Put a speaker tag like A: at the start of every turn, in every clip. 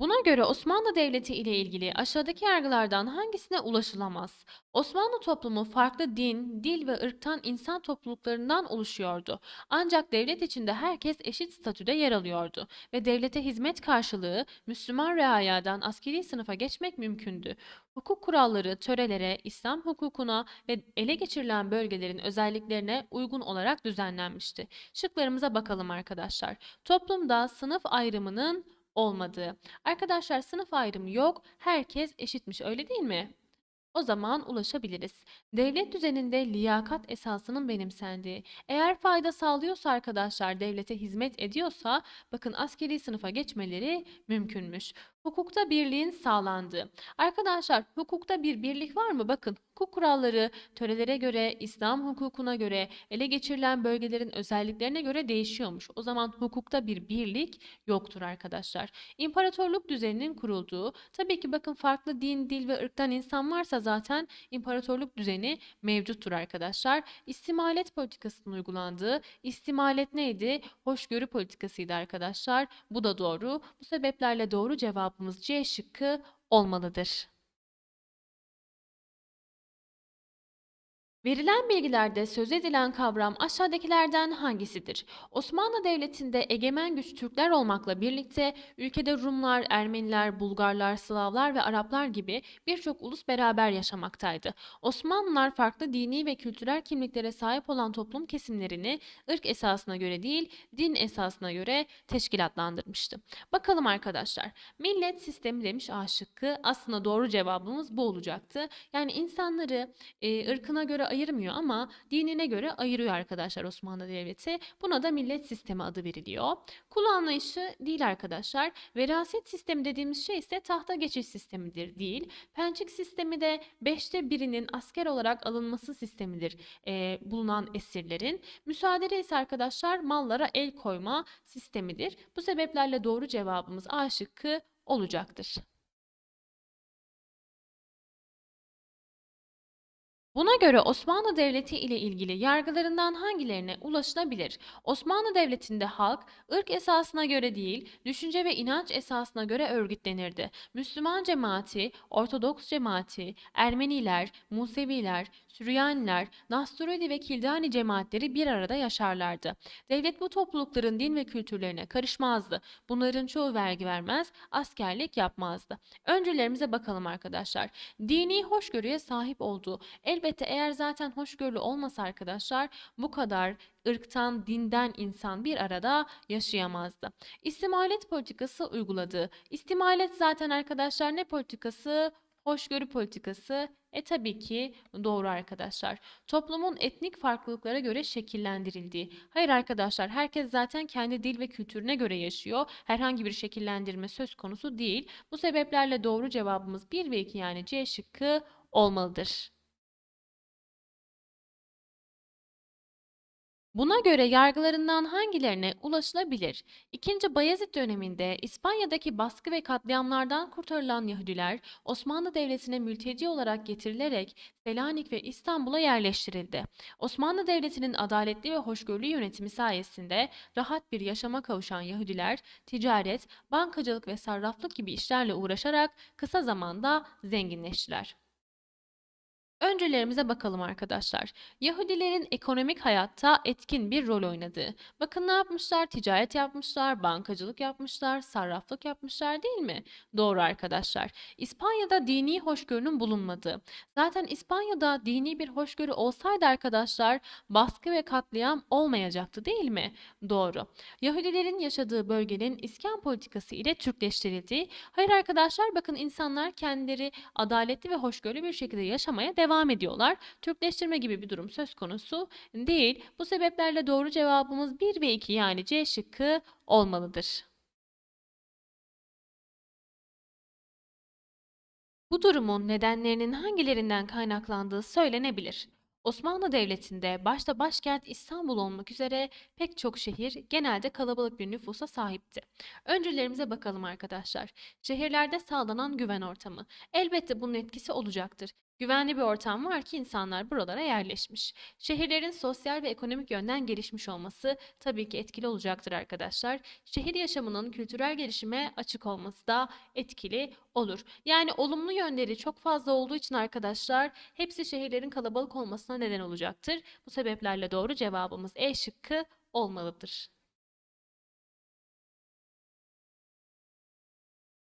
A: Buna göre Osmanlı Devleti ile ilgili
B: aşağıdaki yargılardan hangisine ulaşılamaz? Osmanlı toplumu farklı din, dil ve ırktan insan topluluklarından oluşuyordu. Ancak devlet içinde herkes eşit statüde yer alıyordu ve devlete hizmet karşılığı Müslüman reayadan askeri sınıfa geçmek mümkündü. Hukuk kuralları törelere, İslam hukukuna ve ele geçirilen bölgelerin özelliklerine uygun olarak düzenlenmişti. Şıklarımıza bakalım arkadaşlar. Toplumda sınıf ayrımının olmadığı. Arkadaşlar sınıf ayrımı yok. Herkes eşitmiş öyle değil mi? O zaman ulaşabiliriz. Devlet düzeninde liyakat esasının benimsendiği. Eğer fayda sağlıyorsa arkadaşlar devlete hizmet ediyorsa bakın askeri sınıfa geçmeleri mümkünmüş hukukta birliğin sağlandığı. Arkadaşlar hukukta bir birlik var mı? Bakın hukuk kuralları törelere göre, İslam hukukuna göre, ele geçirilen bölgelerin özelliklerine göre değişiyormuş. O zaman hukukta bir birlik yoktur arkadaşlar. İmparatorluk düzeninin kurulduğu, tabii ki bakın farklı din, dil ve ırktan insan varsa zaten imparatorluk düzeni mevcuttur arkadaşlar. İstimalet politikasının uygulandığı, istimalet neydi? Hoşgörü politikasıydı arkadaşlar. Bu da doğru. Bu sebeplerle doğru cevap cevabımız C şıkkı
A: olmalıdır. Verilen
B: bilgilerde söz edilen kavram aşağıdakilerden hangisidir? Osmanlı Devleti'nde egemen güç Türkler olmakla birlikte ülkede Rumlar, Ermeniler, Bulgarlar, Slavlar ve Araplar gibi birçok ulus beraber yaşamaktaydı. Osmanlılar farklı dini ve kültürel kimliklere sahip olan toplum kesimlerini ırk esasına göre değil, din esasına göre teşkilatlandırmıştı. Bakalım arkadaşlar. Millet sistemi demiş A şıkkı. Aslında doğru cevabımız bu olacaktı. Yani insanları e, ırkına göre ayırmak ayırmıyor ama dinine göre ayırıyor arkadaşlar Osmanlı Devleti. Buna da millet sistemi adı veriliyor. Kul anlayışı değil arkadaşlar. Veraset sistemi dediğimiz şey ise tahta geçiş sistemidir değil. Pençik sistemi de beşte birinin asker olarak alınması sistemidir e, bulunan esirlerin. Müsaade ise arkadaşlar mallara el koyma sistemidir. Bu sebeplerle doğru cevabımız A şıkkı olacaktır.
A: Buna göre Osmanlı Devleti ile
B: ilgili yargılarından hangilerine ulaşılabilir? Osmanlı Devleti'nde halk ırk esasına göre değil, düşünce ve inanç esasına göre örgütlenirdi. Müslüman cemaati, Ortodoks cemaati, Ermeniler, Museviler, Süryaniler, Nasturidi ve Kildani cemaatleri bir arada yaşarlardı. Devlet bu toplulukların din ve kültürlerine karışmazdı. Bunların çoğu vergi vermez, askerlik yapmazdı. Öncelerimize bakalım arkadaşlar. Dini hoşgörüye sahip olduğu elbette Elbette eğer zaten hoşgörülü olmasa arkadaşlar bu kadar ırktan, dinden insan bir arada yaşayamazdı. İstimalet politikası uyguladı. İstimalet zaten arkadaşlar ne politikası? Hoşgörü politikası e tabii ki doğru arkadaşlar. Toplumun etnik farklılıklara göre şekillendirildiği. Hayır arkadaşlar herkes zaten kendi dil ve kültürüne göre yaşıyor. Herhangi bir şekillendirme söz konusu değil. Bu sebeplerle doğru cevabımız 1 ve 2 yani C şıkkı olmalıdır. Buna göre yargılarından hangilerine ulaşılabilir? İkinci Bayezid döneminde İspanya'daki baskı ve katliamlardan kurtarılan Yahudiler Osmanlı Devleti'ne mülteci olarak getirilerek Selanik ve İstanbul'a yerleştirildi. Osmanlı Devleti'nin adaletli ve hoşgörülü yönetimi sayesinde rahat bir yaşama kavuşan Yahudiler ticaret, bankacılık ve sarraflık gibi işlerle uğraşarak kısa zamanda zenginleştiler. Öncelerimize bakalım arkadaşlar. Yahudilerin ekonomik hayatta etkin bir rol oynadığı. Bakın ne yapmışlar? Ticaret yapmışlar, bankacılık yapmışlar, sarraflık yapmışlar değil mi? Doğru arkadaşlar. İspanya'da dini hoşgörünün bulunmadığı. Zaten İspanya'da dini bir hoşgörü olsaydı arkadaşlar baskı ve katliam olmayacaktı değil mi? Doğru. Yahudilerin yaşadığı bölgenin iskan politikası ile Türkleştirildiği. Hayır arkadaşlar bakın insanlar kendileri adaletli ve hoşgörülü bir şekilde yaşamaya devam devam ediyorlar. Türkleştirme gibi bir durum söz konusu değil. Bu sebeplerle doğru cevabımız 1 ve 2 yani C şıkkı
A: olmalıdır.
B: Bu durumun nedenlerinin hangilerinden kaynaklandığı söylenebilir. Osmanlı Devleti'nde başta başkent İstanbul olmak üzere pek çok şehir genelde kalabalık bir nüfusa sahipti. Öncülerimize bakalım arkadaşlar. Şehirlerde sağlanan güven ortamı. Elbette bunun etkisi olacaktır. Güvenli bir ortam var ki insanlar buralara yerleşmiş. Şehirlerin sosyal ve ekonomik yönden gelişmiş olması tabii ki etkili olacaktır arkadaşlar. Şehir yaşamının kültürel gelişime açık olması da etkili olur. Yani olumlu yönleri çok fazla olduğu için arkadaşlar hepsi şehirlerin kalabalık olmasına neden olacaktır. Bu sebeplerle doğru cevabımız E şıkkı olmalıdır.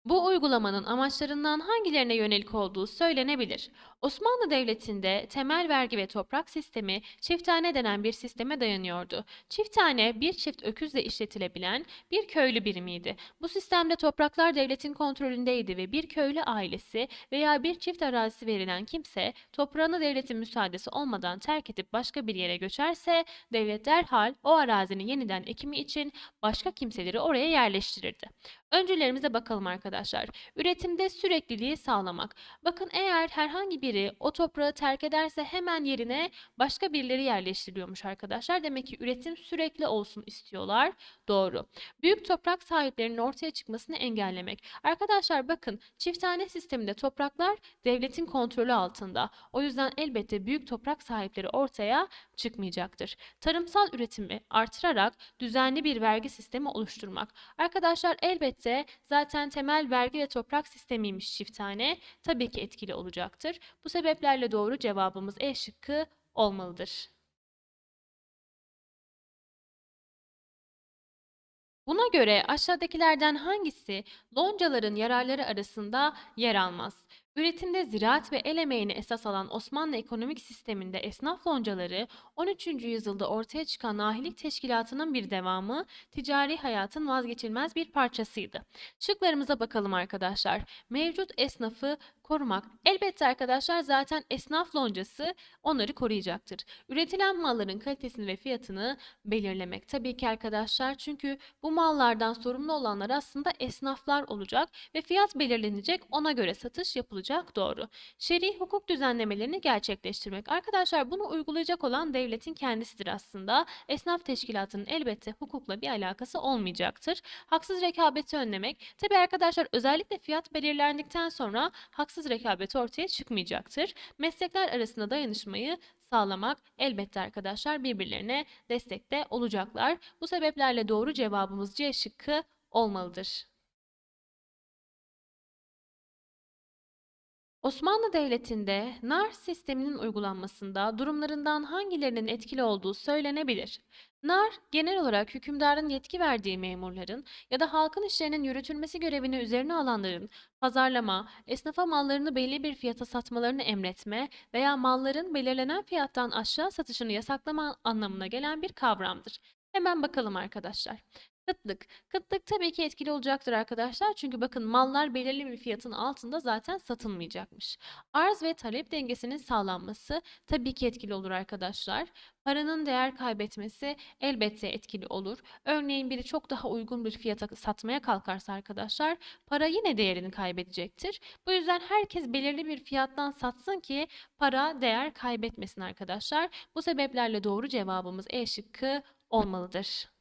A: Bu uygulamanın amaçlarından hangilerine
B: yönelik olduğu söylenebilir. Osmanlı Devleti'nde temel vergi ve toprak sistemi çiftane denen bir sisteme dayanıyordu. Çiftane bir çift öküzle işletilebilen bir köylü birimiydi. Bu sistemde topraklar devletin kontrolündeydi ve bir köylü ailesi veya bir çift arazisi verilen kimse toprağını devletin müsaadesi olmadan terk edip başka bir yere göçerse devlet derhal o arazinin yeniden ekimi için başka kimseleri oraya yerleştirirdi. Öncülerimize bakalım arkadaşlar arkadaşlar. Üretimde sürekliliği sağlamak. Bakın eğer herhangi biri o toprağı terk ederse hemen yerine başka birileri yerleştiriyormuş arkadaşlar. Demek ki üretim sürekli olsun istiyorlar. Doğru. Büyük toprak sahiplerinin ortaya çıkmasını engellemek. Arkadaşlar bakın çifthane sisteminde topraklar devletin kontrolü altında. O yüzden elbette büyük toprak sahipleri ortaya çıkmayacaktır. Tarımsal üretimi artırarak düzenli bir vergi sistemi oluşturmak. Arkadaşlar elbette zaten temel genel vergi ve toprak sistemiymiş çifthane tabii ki etkili olacaktır. Bu sebeplerle doğru cevabımız E şıkkı olmalıdır. Buna göre aşağıdakilerden hangisi loncaların yararları arasında yer almaz? Üretimde ziraat ve el emeğini esas alan Osmanlı ekonomik sisteminde esnaf loncaları 13. yüzyılda ortaya çıkan nahilik teşkilatının bir devamı, ticari hayatın vazgeçilmez bir parçasıydı. Şıklarımıza bakalım arkadaşlar. Mevcut esnafı korumak. Elbette arkadaşlar zaten esnaf loncası onları koruyacaktır. Üretilen malların kalitesini ve fiyatını belirlemek. Tabii ki arkadaşlar çünkü bu mallardan sorumlu olanlar aslında esnaflar olacak ve fiyat belirlenecek ona göre satış yapılacak doğru. Şerih hukuk düzenlemelerini gerçekleştirmek. Arkadaşlar bunu uygulayacak olan devletin kendisidir aslında. Esnaf teşkilatının elbette hukukla bir alakası olmayacaktır. Haksız rekabeti önlemek. Tabii arkadaşlar özellikle fiyat belirlendikten sonra haksız haksız rekabet ortaya çıkmayacaktır. Meslekler arasında dayanışmayı sağlamak elbette arkadaşlar birbirlerine destekte olacaklar. Bu sebeplerle doğru cevabımız C
A: şıkkı olmalıdır.
B: Osmanlı Devleti'nde nar sisteminin uygulanmasında durumlarından hangilerinin etkili olduğu söylenebilir. Nar, genel olarak hükümdarın yetki verdiği memurların ya da halkın işlerinin yürütülmesi görevini üzerine alanların pazarlama, esnafa mallarını belli bir fiyata satmalarını emretme veya malların belirlenen fiyattan aşağı satışını yasaklama anlamına gelen bir kavramdır. Hemen bakalım arkadaşlar. Kıtlık. Kıtlık tabii ki etkili olacaktır arkadaşlar. Çünkü bakın mallar belirli bir fiyatın altında zaten satılmayacakmış. Arz ve talep dengesinin sağlanması tabii ki etkili olur arkadaşlar. Paranın değer kaybetmesi elbette etkili olur. Örneğin biri çok daha uygun bir fiyata satmaya kalkarsa arkadaşlar para yine değerini kaybedecektir. Bu yüzden herkes belirli bir fiyattan satsın ki para değer kaybetmesin arkadaşlar. Bu sebeplerle doğru cevabımız E şıkkı olmalıdır.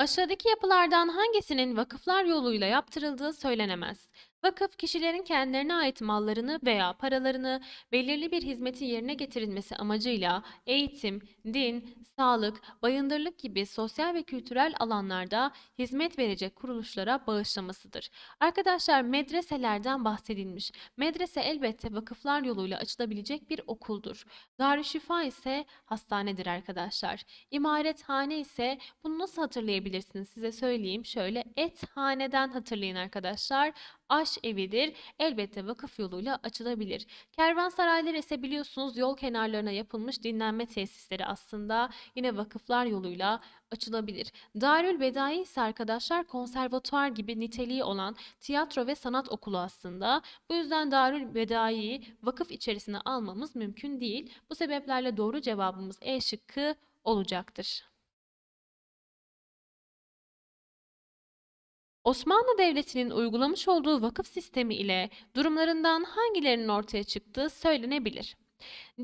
B: Aşağıdaki yapılardan hangisinin vakıflar yoluyla yaptırıldığı söylenemez. Vakıf kişilerin kendilerine ait mallarını veya paralarını belirli bir hizmetin yerine getirilmesi amacıyla eğitim, din, sağlık, bayındırlık gibi sosyal ve kültürel alanlarda hizmet verecek kuruluşlara bağışlamasıdır. Arkadaşlar medreselerden bahsedilmiş. Medrese elbette vakıflar yoluyla açılabilecek bir okuldur. Darüşşifa ise hastanedir arkadaşlar. İmarethane ise bunu nasıl hatırlayabilirsiniz size söyleyeyim. Şöyle et haneden hatırlayın arkadaşlar aş evidir. Elbette vakıf yoluyla açılabilir. Kervansaraylar ise biliyorsunuz yol kenarlarına yapılmış dinlenme tesisleri aslında yine vakıflar yoluyla açılabilir. Darül Bedai ise arkadaşlar konservatuar gibi niteliği olan tiyatro ve sanat okulu aslında. Bu yüzden Darül Bedai'yi vakıf içerisine almamız mümkün değil. Bu sebeplerle doğru cevabımız E şıkkı olacaktır. Osmanlı Devleti'nin uygulamış olduğu vakıf sistemi ile durumlarından hangilerinin ortaya çıktığı söylenebilir?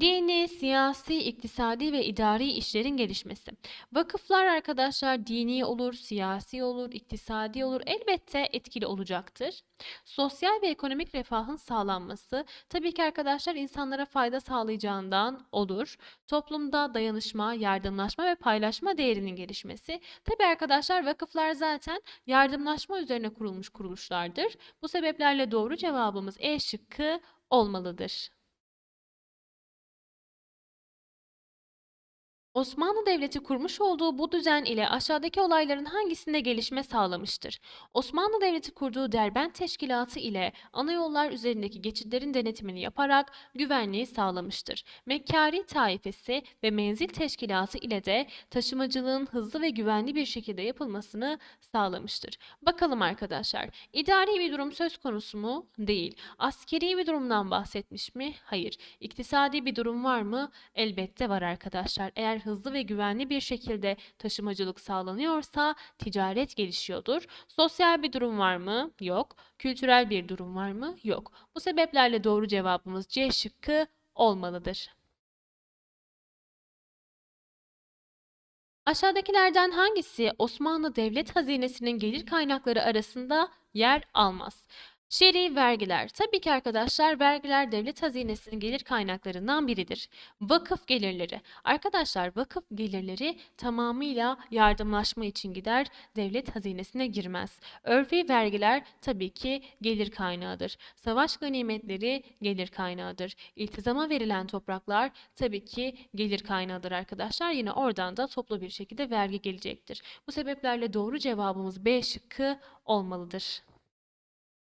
B: Dini, siyasi, iktisadi ve idari işlerin gelişmesi. Vakıflar arkadaşlar dini olur, siyasi olur, iktisadi olur elbette etkili olacaktır. Sosyal ve ekonomik refahın sağlanması tabii ki arkadaşlar insanlara fayda sağlayacağından olur. Toplumda dayanışma, yardımlaşma ve paylaşma değerinin gelişmesi. Tabii arkadaşlar vakıflar zaten yardımlaşma üzerine kurulmuş kuruluşlardır. Bu sebeplerle doğru cevabımız E şıkkı olmalıdır.
A: Osmanlı Devleti kurmuş
B: olduğu bu düzen ile aşağıdaki olayların hangisinde gelişme sağlamıştır? Osmanlı Devleti kurduğu Derbent Teşkilatı ile ana yollar üzerindeki geçitlerin denetimini yaparak güvenliği sağlamıştır. Mekkari taifesi ve menzil teşkilatı ile de taşımacılığın hızlı ve güvenli bir şekilde yapılmasını sağlamıştır. Bakalım arkadaşlar, idari bir durum söz konusu mu? Değil. Askeri bir durumdan bahsetmiş mi? Hayır. İktisadi bir durum var mı? Elbette var arkadaşlar. Eğer hızlı ve güvenli bir şekilde taşımacılık sağlanıyorsa ticaret gelişiyordur. Sosyal bir durum var mı? Yok. Kültürel bir durum var mı? Yok. Bu sebeplerle doğru cevabımız C şıkkı
A: olmalıdır.
B: Aşağıdakilerden hangisi Osmanlı Devlet Hazinesi'nin gelir kaynakları arasında yer almaz? Şer'i vergiler. Tabii ki arkadaşlar vergiler devlet hazinesinin gelir kaynaklarından biridir. Vakıf gelirleri. Arkadaşlar vakıf gelirleri tamamıyla yardımlaşma için gider, devlet hazinesine girmez. Örfi vergiler tabii ki gelir kaynağıdır. Savaş ganimetleri gelir kaynağıdır. İltizama verilen topraklar tabii ki gelir kaynağıdır arkadaşlar. Yine oradan da toplu bir şekilde vergi gelecektir. Bu sebeplerle doğru cevabımız B şıkkı olmalıdır.